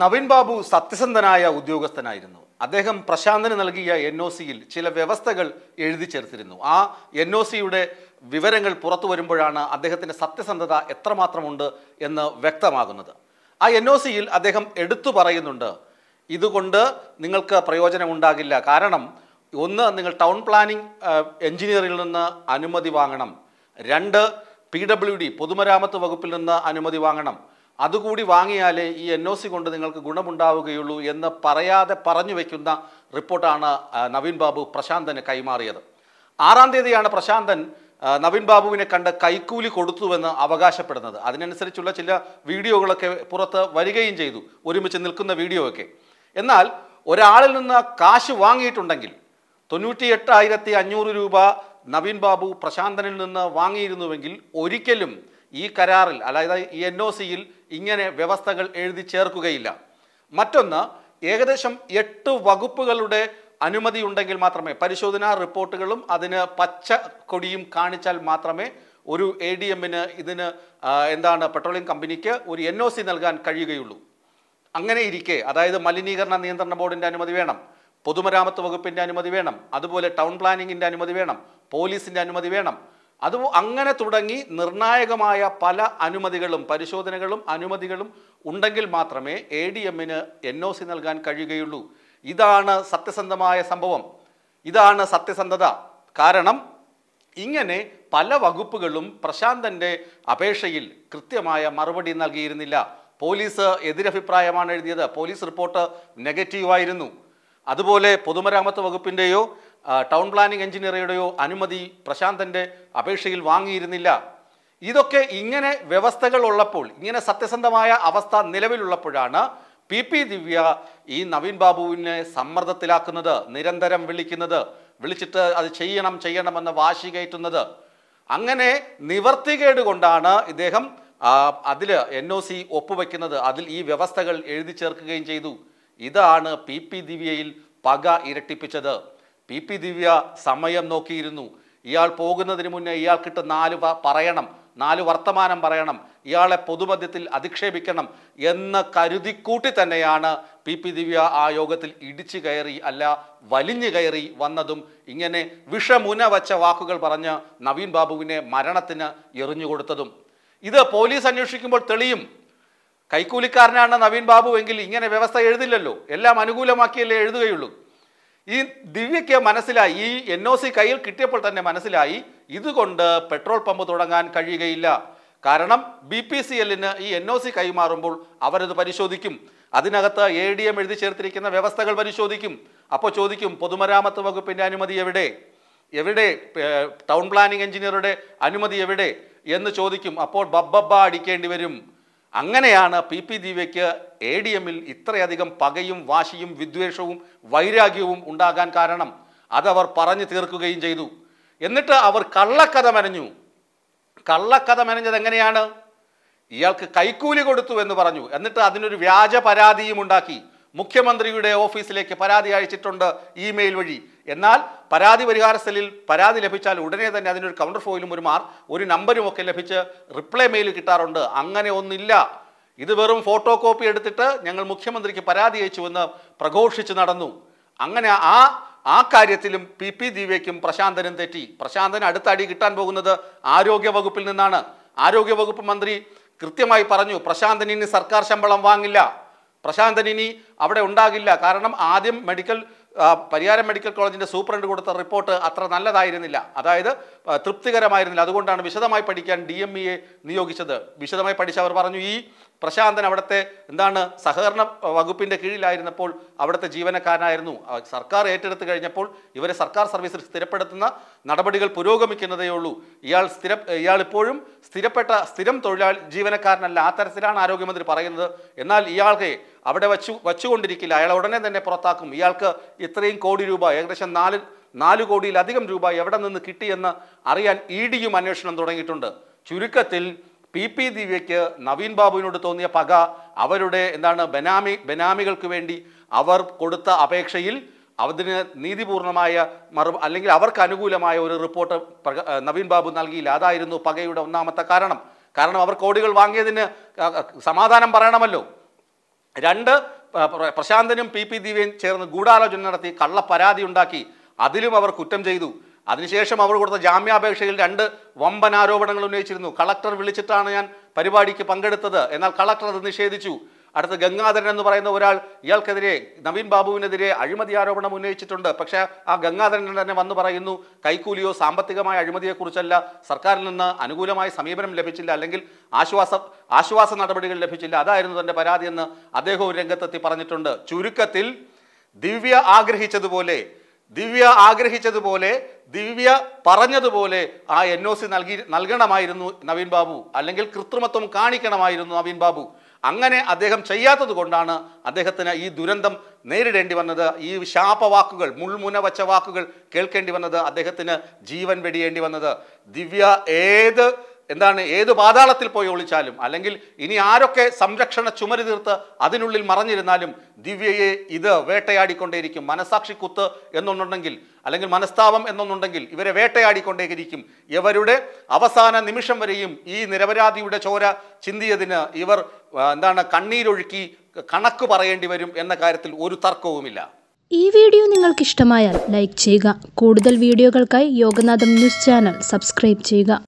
നവീൻ ബാബു സത്യസന്ധനായ ഉദ്യോഗസ്ഥനായിരുന്നു അദ്ദേഹം പ്രശാന്തന് നൽകിയ എൻ ഒ സിയിൽ ചില വ്യവസ്ഥകൾ എഴുതി ചേർത്തിരുന്നു ആ എൻ ഒ സിയുടെ വിവരങ്ങൾ പുറത്തു വരുമ്പോഴാണ് അദ്ദേഹത്തിൻ്റെ സത്യസന്ധത എത്രമാത്രമുണ്ട് എന്ന് വ്യക്തമാകുന്നത് ആ എൻ ഒ സിയിൽ അദ്ദേഹം എടുത്തു പറയുന്നുണ്ട് ഇതുകൊണ്ട് നിങ്ങൾക്ക് പ്രയോജനമുണ്ടാകില്ല കാരണം ഒന്ന് നിങ്ങൾ ടൗൺ പ്ലാനിംഗ് എഞ്ചിനീയറിൽ നിന്ന് അനുമതി വാങ്ങണം രണ്ട് പി ഡബ്ല്യു ഡി പൊതുമരാമത്ത് വകുപ്പിൽ നിന്ന് അനുമതി വാങ്ങണം അതുകൂടി വാങ്ങിയാലേ ഈ എൻ ഒ സി കൊണ്ട് നിങ്ങൾക്ക് ഗുണമുണ്ടാവുകയുള്ളൂ എന്ന് പറയാതെ പറഞ്ഞു വയ്ക്കുന്ന റിപ്പോർട്ടാണ് നവീൻ ബാബു പ്രശാന്തന് കൈമാറിയത് ആറാം തീയതിയാണ് പ്രശാന്തൻ നവീൻ ബാബുവിനെ കണ്ട് കൈക്കൂലി കൊടുത്തുവെന്ന് അവകാശപ്പെടുന്നത് അതിനനുസരിച്ചുള്ള ചില വീഡിയോകളൊക്കെ പുറത്ത് വരികയും ചെയ്തു ഒരുമിച്ച് നിൽക്കുന്ന വീഡിയോയൊക്കെ എന്നാൽ ഒരാളിൽ നിന്ന് കാശ് വാങ്ങിയിട്ടുണ്ടെങ്കിൽ തൊണ്ണൂറ്റി എട്ടായിരത്തി അഞ്ഞൂറ് രൂപ നവീൻ ബാബു പ്രശാന്തനിൽ നിന്ന് വാങ്ങിയിരുന്നുവെങ്കിൽ ഒരിക്കലും ഈ കരാറിൽ അതായത് ഈ എൻ ഒ സിയിൽ ഇങ്ങനെ വ്യവസ്ഥകൾ എഴുതി ചേർക്കുകയില്ല മറ്റൊന്ന് ഏകദേശം എട്ട് വകുപ്പുകളുടെ അനുമതി ഉണ്ടെങ്കിൽ മാത്രമേ പരിശോധനാ റിപ്പോർട്ടുകളും അതിന് പച്ച കൊടിയും കാണിച്ചാൽ മാത്രമേ ഒരു എ ഡി എമ്മിന് ഇതിന് എന്താണ് പെട്രോളിയം കമ്പനിക്ക് ഒരു എൻ ഒ സി നൽകാൻ കഴിയുകയുള്ളൂ അങ്ങനെ ഇരിക്കെ അതായത് മലിനീകരണ നിയന്ത്രണ ബോർഡിൻ്റെ അനുമതി വേണം പൊതുമരാമത്ത് വകുപ്പിൻ്റെ അനുമതി വേണം അതുപോലെ ടൗൺ പ്ലാനിങ്ങിൻ്റെ അനുമതി വേണം പോലീസിൻ്റെ അനുമതി വേണം അത് അങ്ങനെ തുടങ്ങി നിർണായകമായ പല അനുമതികളും പരിശോധനകളും അനുമതികളും ഉണ്ടെങ്കിൽ മാത്രമേ എ ഡി എമ്മിന് എൻ ഒ സി നൽകാൻ കഴിയുകയുള്ളൂ ഇതാണ് സത്യസന്ധമായ സംഭവം ഇതാണ് സത്യസന്ധത കാരണം ഇങ്ങനെ പല വകുപ്പുകളും പ്രശാന്തൻ്റെ അപേക്ഷയിൽ കൃത്യമായ മറുപടി നൽകിയിരുന്നില്ല പോലീസ് എതിരഭിപ്രായമാണ് എഴുതിയത് പോലീസ് റിപ്പോർട്ട് നെഗറ്റീവായിരുന്നു അതുപോലെ പൊതുമരാമത്ത് വകുപ്പിൻ്റെയോ ടൗൺ പ്ലാനിംഗ് എഞ്ചിനീയറുടെയോ അനുമതി പ്രശാന്തൻ്റെ അപേക്ഷയിൽ വാങ്ങിയിരുന്നില്ല ഇതൊക്കെ ഇങ്ങനെ വ്യവസ്ഥകൾ ഉള്ളപ്പോൾ ഇങ്ങനെ സത്യസന്ധമായ അവസ്ഥ നിലവിലുള്ളപ്പോഴാണ് പി പി ദിവ്യ ഈ നവീൻ ബാബുവിനെ സമ്മർദ്ദത്തിലാക്കുന്നത് നിരന്തരം വിളിക്കുന്നത് വിളിച്ചിട്ട് അത് ചെയ്യണം ചെയ്യണമെന്ന് വാശി കയറ്റുന്നത് അങ്ങനെ നിവർത്തികേട് കൊണ്ടാണ് ഇദ്ദേഹം അതിൽ എൻ ഒ സി ഒപ്പുവെക്കുന്നത് അതിൽ ഈ വ്യവസ്ഥകൾ എഴുതി ചേർക്കുകയും ചെയ്തു ഇതാണ് പി പി ദിവ്യയിൽ പക ഇരട്ടിപ്പിച്ചത് പി പി ദിവ്യ സമയം നോക്കിയിരുന്നു ഇയാൾ പോകുന്നതിന് മുന്നേ ഇയാൾക്കിട്ട് നാല് പറയണം നാല് വർത്തമാനം പറയണം ഇയാളെ പൊതുമധ്യത്തിൽ അധിക്ഷേപിക്കണം എന്ന് കരുതിക്കൂട്ടി തന്നെയാണ് പി പി ദിവ്യ ആ യോഗത്തിൽ ഇടിച്ചു കയറി അല്ല വലിഞ്ഞു കയറി വന്നതും ഇങ്ങനെ വിഷമുന വച്ച വാക്കുകൾ പറഞ്ഞ് നവീൻ ബാബുവിനെ മരണത്തിന് എറിഞ്ഞുകൊടുത്തതും ഇത് പോലീസ് അന്വേഷിക്കുമ്പോൾ തെളിയും കൈക്കൂലിക്കാരനാണ് നവീൻ ബാബു എങ്കിൽ ഇങ്ങനെ വ്യവസ്ഥ എഴുതില്ലല്ലോ എല്ലാം അനുകൂലമാക്കിയല്ലേ എഴുതുകയുള്ളൂ ഈ ദിവ്യയ്ക്ക് മനസ്സിലായി ഈ എൻ ഒ സി കയ്യിൽ കിട്ടിയപ്പോൾ തന്നെ മനസ്സിലായി ഇതുകൊണ്ട് പെട്രോൾ പമ്പ് തുടങ്ങാൻ കഴിയുകയില്ല കാരണം ബി പി സി എല്ലിന് ഈ എൻ ഒ സി കൈമാറുമ്പോൾ അവരത് പരിശോധിക്കും അതിനകത്ത് എ ഡി എം എഴുതി ചേർത്തിരിക്കുന്ന വ്യവസ്ഥകൾ പരിശോധിക്കും അപ്പോൾ ചോദിക്കും പൊതുമരാമത്ത് വകുപ്പിൻ്റെ അനുമതി എവിടെ എവിടെ ടൗൺ പ്ലാനിംഗ് എഞ്ചിനീയറുടെ അനുമതി എവിടെ എന്ന് ചോദിക്കും അപ്പോൾ ബബ്ബബ്ബ അടിക്കേണ്ടി വരും അങ്ങനെയാണ് പി പി ദിവ്യയ്ക്ക് എ ഡി എമ്മിൽ ഇത്രയധികം പകയും വാശിയും വിദ്വേഷവും വൈരാഗ്യവും ഉണ്ടാകാൻ കാരണം അതവർ പറഞ്ഞു തീർക്കുകയും ചെയ്തു എന്നിട്ട് അവർ കള്ളക്കഥ മെനഞ്ഞു കള്ളക്കഥ മെനഞ്ഞത് എങ്ങനെയാണ് ഇയാൾക്ക് കൈക്കൂലി കൊടുത്തു എന്ന് പറഞ്ഞു എന്നിട്ട് അതിനൊരു വ്യാജ പരാതിയും ഉണ്ടാക്കി മുഖ്യമന്ത്രിയുടെ ഓഫീസിലേക്ക് പരാതി അയച്ചിട്ടുണ്ട് ഇമെയിൽ വഴി എന്നാൽ പരാതി പരിഹാര സെല്ലിൽ പരാതി ലഭിച്ചാൽ ഉടനെ തന്നെ അതിനൊരു കൗണ്ടർ ഫോയിലും ഒരു മാർ ഒരു നമ്പരും ഒക്കെ ലഭിച്ച് റിപ്ലൈ മെയിൽ കിട്ടാറുണ്ട് അങ്ങനെ ഒന്നില്ല ഇത് വെറും ഫോട്ടോ കോപ്പി എടുത്തിട്ട് ഞങ്ങൾ മുഖ്യമന്ത്രിക്ക് പരാതി അയച്ചുവെന്ന് പ്രഘോഷിച്ച് നടന്നു അങ്ങനെ ആ ആ കാര്യത്തിലും പി പി ദിവ്യയ്ക്കും പ്രശാന്തനും തെറ്റി പ്രശാന്തന് അടുത്ത അടി കിട്ടാൻ പോകുന്നത് ആരോഗ്യ വകുപ്പിൽ നിന്നാണ് ആരോഗ്യവകുപ്പ് മന്ത്രി കൃത്യമായി പറഞ്ഞു പ്രശാന്തൻ ഇനി സർക്കാർ ശമ്പളം വാങ്ങില്ല പ്രശാന്തൻ ഇനി അവിടെ ഉണ്ടാകില്ല കാരണം ആദ്യം മെഡിക്കൽ പരിയാരം മെഡിക്കൽ കോളേജിൻ്റെ സൂപ്രണ്ട് കൊടുത്ത റിപ്പോർട്ട് അത്ര നല്ലതായിരുന്നില്ല അതായത് തൃപ്തികരമായിരുന്നില്ല അതുകൊണ്ടാണ് വിശദമായി പഠിക്കാൻ ഡി എം ഇയെ e നിയോഗിച്ചത് വിശദമായി പഠിച്ചവർ പറഞ്ഞു ഈ പ്രശാന്തൻ അവിടുത്തെ എന്താണ് സഹകരണ വകുപ്പിൻ്റെ കീഴിലായിരുന്നപ്പോൾ അവിടുത്തെ ജീവനക്കാരനായിരുന്നു സർക്കാർ ഏറ്റെടുത്ത് കഴിഞ്ഞപ്പോൾ ഇവരെ സർക്കാർ സർവീസിൽ സ്ഥിരപ്പെടുത്തുന്ന നടപടികൾ പുരോഗമിക്കുന്നതേ ഉള്ളൂ ഇയാൾ സ്ഥിര ഇയാൾ ഇപ്പോഴും സ്ഥിരപ്പെട്ട സ്ഥിരം തൊഴിലാളി ജീവനക്കാരനല്ല ആ തരത്തിലാണ് ആരോഗ്യമന്ത്രി പറയുന്നത് എന്നാൽ ഇയാൾക്ക് അവിടെ വച്ചു വച്ചുകൊണ്ടിരിക്കില്ല അയാൾ ഉടനെ തന്നെ പുറത്താക്കും ഇയാൾക്ക് ഇത്രയും കോടി രൂപ ഏകദേശം നാല് നാല് കോടിയിലധികം രൂപ എവിടെ നിന്ന് കിട്ടിയെന്ന് അറിയാൻ ഇ ഡിയും അന്വേഷണം തുടങ്ങിയിട്ടുണ്ട് ചുരുക്കത്തിൽ പി പി ദിവ്യയ്ക്ക് നവീൻ ബാബുവിനോട് തോന്നിയ പക അവരുടെ എന്താണ് ബനാമി ബനാമികൾക്ക് വേണ്ടി അവർ കൊടുത്ത അപേക്ഷയിൽ അതിന് നീതിപൂർണമായ മറു അല്ലെങ്കിൽ അവർക്ക് അനുകൂലമായ ഒരു റിപ്പോർട്ട് നവീൻ ബാബു നൽകിയില്ല അതായിരുന്നു പകയുടെ ഒന്നാമത്തെ കാരണം കാരണം അവർ കോടികൾ വാങ്ങിയതിന് സമാധാനം പറയണമല്ലോ രണ്ട് പ്രശാന്തനും പി പി ദിവ്യയും ചേർന്ന് ഗൂഢാലോചന നടത്തി കള്ള പരാതി ഉണ്ടാക്കി അതിലും അവർ കുറ്റം ചെയ്തു അതിനുശേഷം അവർ കൊടുത്ത ജാമ്യാപേക്ഷയിൽ രണ്ട് വമ്പൻ ആരോപണങ്ങൾ ഉന്നയിച്ചിരുന്നു കളക്ടർ വിളിച്ചിട്ടാണ് ഞാൻ പരിപാടിക്ക് പങ്കെടുത്തത് എന്നാൽ കളക്ടർ അത് നിഷേധിച്ചു അടുത്ത ഗംഗാധരൻ എന്ന് പറയുന്ന ഒരാൾ ഇയാൾക്കെതിരെ നവീൻ ബാബുവിനെതിരെ അഴിമതി ആരോപണം ഉന്നയിച്ചിട്ടുണ്ട് പക്ഷേ ആ ഗംഗാധരൻ തന്നെ വന്ന് പറയുന്നു കൈക്കൂലിയോ സാമ്പത്തികമായ അഴിമതിയെക്കുറിച്ചല്ല സർക്കാരിൽ നിന്ന് അനുകൂലമായ സമീപനം ലഭിച്ചില്ല അല്ലെങ്കിൽ ആശ്വാസ ആശ്വാസ നടപടികൾ ലഭിച്ചില്ല അതായിരുന്നു തൻ്റെ പരാതിയെന്ന് അദ്ദേഹവും രംഗത്തെത്തി പറഞ്ഞിട്ടുണ്ട് ചുരുക്കത്തിൽ ദിവ്യ ആഗ്രഹിച്ചതുപോലെ ദിവ്യ ആഗ്രഹിച്ചതുപോലെ ദിവ്യ പറഞ്ഞതുപോലെ ആ എൻ ഒ സി നൽകി നൽകണമായിരുന്നു നവീൻ ബാബു അല്ലെങ്കിൽ കൃത്രിമത്വം കാണിക്കണമായിരുന്നു നവീൻ ബാബു അങ്ങനെ അദ്ദേഹം ചെയ്യാത്തത് കൊണ്ടാണ് അദ്ദേഹത്തിന് ഈ ദുരന്തം നേരിടേണ്ടി വന്നത് ഈ ശാപവാക്കുകൾ മുൾമുന വച്ച വാക്കുകൾ കേൾക്കേണ്ടി വന്നത് അദ്ദേഹത്തിന് ജീവൻ വെടിയേണ്ടി വന്നത് ദിവ്യ ഏത് എന്താണ് ഏത് പാതാളത്തിൽ പോയി ഒളിച്ചാലും അല്ലെങ്കിൽ ഇനി ആരൊക്കെ സംരക്ഷണ ചുമരി തീർത്ത് അതിനുള്ളിൽ മറഞ്ഞിരുന്നാലും ദിവ്യയെ ഇത് വേട്ടയാടിക്കൊണ്ടേയിരിക്കും മനസാക്ഷി കുത്ത് എന്നൊന്നുണ്ടെങ്കിൽ അല്ലെങ്കിൽ മനസ്താപം എന്നൊന്നുണ്ടെങ്കിൽ ഇവരെ വേട്ടയാടിക്കൊണ്ടേയിരിക്കും ഇവരുടെ അവസാന നിമിഷം വരെയും ഈ നിരപരാധിയുടെ ചോര ചിന്തിയതിന് ഇവർ എന്താണ് കണ്ണീരൊഴുക്കി കണക്ക് പറയേണ്ടി വരും എന്ന കാര്യത്തിൽ ഒരു തർക്കവുമില്ല ഈ വീഡിയോ നിങ്ങൾക്ക് ഇഷ്ടമായാൽ ലൈക്ക് ചെയ്യുക കൂടുതൽ വീഡിയോകൾക്കായി യോഗനാഥം ന്യൂസ് ചാനൽ സബ്സ്ക്രൈബ് ചെയ്യുക